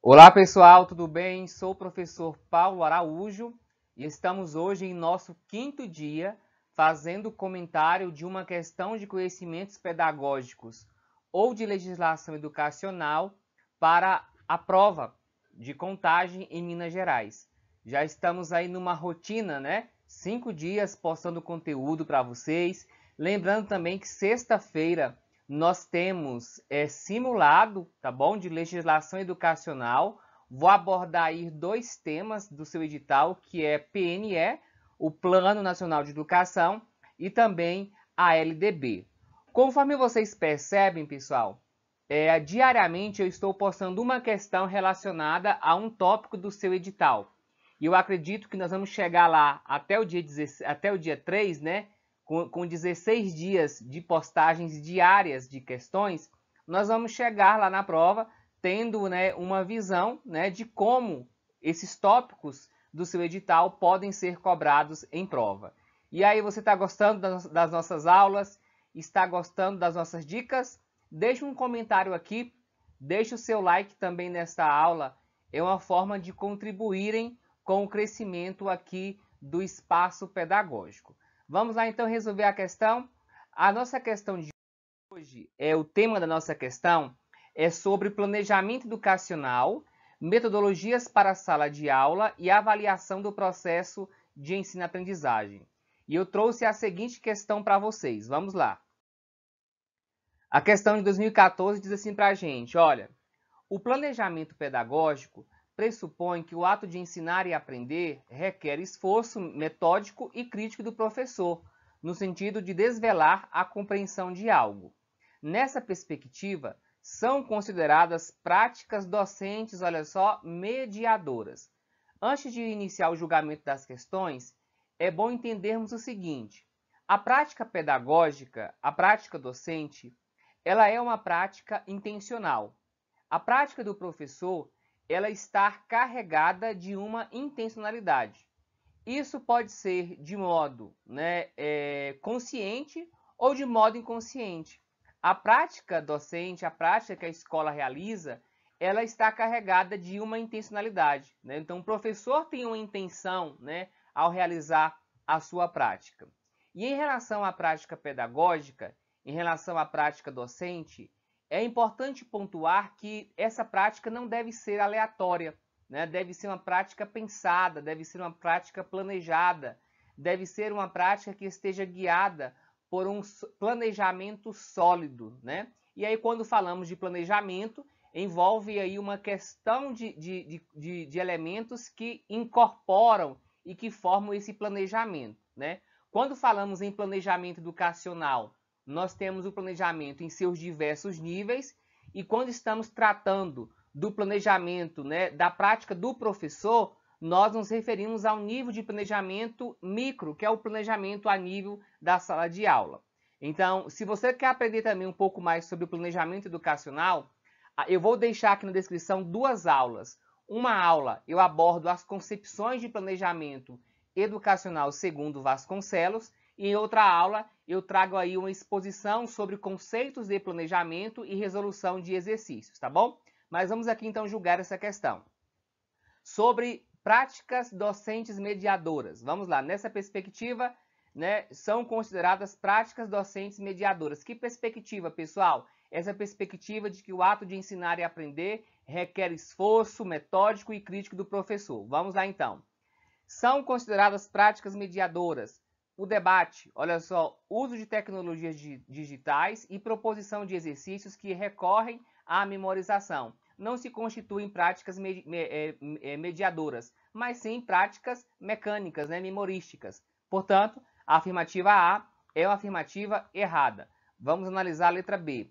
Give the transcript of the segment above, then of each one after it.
Olá pessoal, tudo bem? Sou o professor Paulo Araújo e estamos hoje em nosso quinto dia fazendo comentário de uma questão de conhecimentos pedagógicos ou de legislação educacional para a prova de contagem em Minas Gerais. Já estamos aí numa rotina, né? Cinco dias postando conteúdo para vocês. Lembrando também que sexta-feira nós temos é, simulado, tá bom, de legislação educacional. Vou abordar aí dois temas do seu edital, que é PNE, o Plano Nacional de Educação, e também a LDB. Conforme vocês percebem, pessoal, é, diariamente eu estou postando uma questão relacionada a um tópico do seu edital. E eu acredito que nós vamos chegar lá até o dia, 16, até o dia 3, né? com, com 16 dias de postagens diárias de questões, nós vamos chegar lá na prova tendo né, uma visão né, de como esses tópicos do seu edital podem ser cobrados em prova. E aí, você está gostando das nossas aulas? Está gostando das nossas dicas? Deixe um comentário aqui, deixe o seu like também nesta aula. É uma forma de contribuírem com o crescimento aqui do espaço pedagógico. Vamos lá então resolver a questão. A nossa questão de hoje é o tema da nossa questão é sobre planejamento educacional, metodologias para a sala de aula e avaliação do processo de ensino-aprendizagem. E eu trouxe a seguinte questão para vocês. Vamos lá. A questão de 2014 diz assim para a gente, olha, o planejamento pedagógico pressupõe que o ato de ensinar e aprender requer esforço metódico e crítico do professor, no sentido de desvelar a compreensão de algo. Nessa perspectiva, são consideradas práticas docentes, olha só, mediadoras. Antes de iniciar o julgamento das questões, é bom entendermos o seguinte: a prática pedagógica, a prática docente, ela é uma prática intencional. A prática do professor ela estar carregada de uma intencionalidade. Isso pode ser de modo né, é, consciente ou de modo inconsciente. A prática docente, a prática que a escola realiza, ela está carregada de uma intencionalidade. Né? Então, o professor tem uma intenção né, ao realizar a sua prática. E em relação à prática pedagógica, em relação à prática docente, é importante pontuar que essa prática não deve ser aleatória, né? deve ser uma prática pensada, deve ser uma prática planejada, deve ser uma prática que esteja guiada por um planejamento sólido. Né? E aí, quando falamos de planejamento, envolve aí uma questão de, de, de, de elementos que incorporam e que formam esse planejamento. Né? Quando falamos em planejamento educacional, nós temos o planejamento em seus diversos níveis e quando estamos tratando do planejamento, né, da prática do professor, nós nos referimos ao nível de planejamento micro, que é o planejamento a nível da sala de aula. Então, se você quer aprender também um pouco mais sobre o planejamento educacional, eu vou deixar aqui na descrição duas aulas. Uma aula eu abordo as concepções de planejamento educacional segundo Vasconcelos em outra aula, eu trago aí uma exposição sobre conceitos de planejamento e resolução de exercícios, tá bom? Mas vamos aqui então julgar essa questão. Sobre práticas docentes mediadoras. Vamos lá, nessa perspectiva, né, são consideradas práticas docentes mediadoras. Que perspectiva, pessoal? Essa perspectiva de que o ato de ensinar e aprender requer esforço metódico e crítico do professor. Vamos lá então. São consideradas práticas mediadoras o debate, olha só, uso de tecnologias digitais e proposição de exercícios que recorrem à memorização. Não se constituem práticas é, é, mediadoras, mas sim práticas mecânicas, né, memorísticas. Portanto, a afirmativa A é uma afirmativa errada. Vamos analisar a letra B.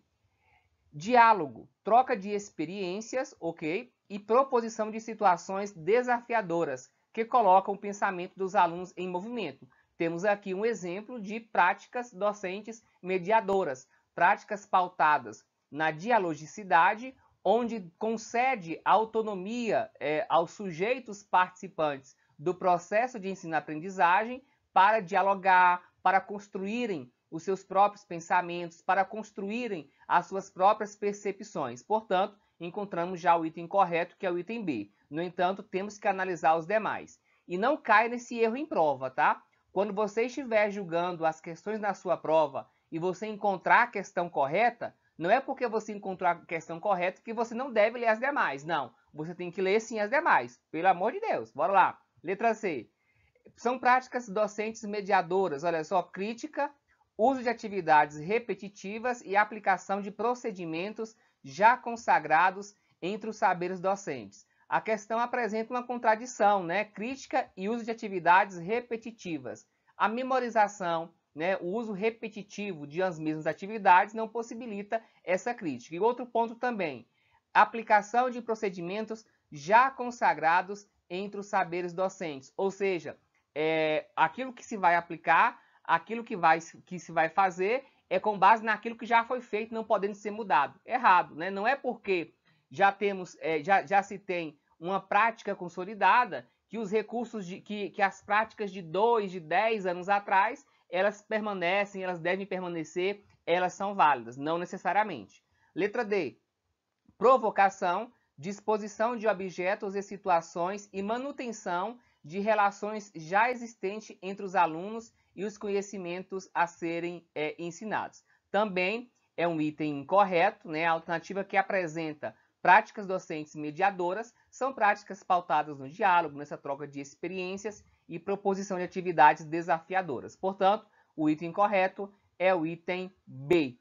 Diálogo, troca de experiências, ok? E proposição de situações desafiadoras, que colocam o pensamento dos alunos em movimento. Temos aqui um exemplo de práticas docentes mediadoras, práticas pautadas na dialogicidade, onde concede autonomia é, aos sujeitos participantes do processo de ensino-aprendizagem para dialogar, para construírem os seus próprios pensamentos, para construírem as suas próprias percepções. Portanto, encontramos já o item correto, que é o item B. No entanto, temos que analisar os demais. E não cai nesse erro em prova, tá? Quando você estiver julgando as questões na sua prova e você encontrar a questão correta, não é porque você encontrou a questão correta que você não deve ler as demais. Não, você tem que ler sim as demais. Pelo amor de Deus, bora lá. Letra C. São práticas docentes mediadoras. Olha só, crítica, uso de atividades repetitivas e aplicação de procedimentos já consagrados entre os saberes docentes a questão apresenta uma contradição, né? Crítica e uso de atividades repetitivas. A memorização, né, o uso repetitivo de as mesmas atividades não possibilita essa crítica. E outro ponto também, aplicação de procedimentos já consagrados entre os saberes docentes, ou seja, é, aquilo que se vai aplicar, aquilo que, vai, que se vai fazer é com base naquilo que já foi feito, não podendo ser mudado. Errado, né? Não é porque já temos, é, já, já se tem uma prática consolidada que os recursos de, que, que as práticas de dois de dez anos atrás, elas permanecem, elas devem permanecer, elas são válidas, não necessariamente. Letra D. Provocação, disposição de objetos e situações e manutenção de relações já existentes entre os alunos e os conhecimentos a serem é, ensinados. Também é um item incorreto, né? a alternativa que apresenta Práticas docentes mediadoras são práticas pautadas no diálogo, nessa troca de experiências e proposição de atividades desafiadoras. Portanto, o item correto é o item B.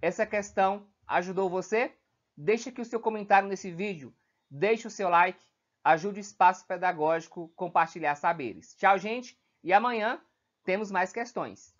Essa questão ajudou você? Deixe aqui o seu comentário nesse vídeo, deixe o seu like, ajude o espaço pedagógico compartilhar saberes. Tchau, gente, e amanhã temos mais questões.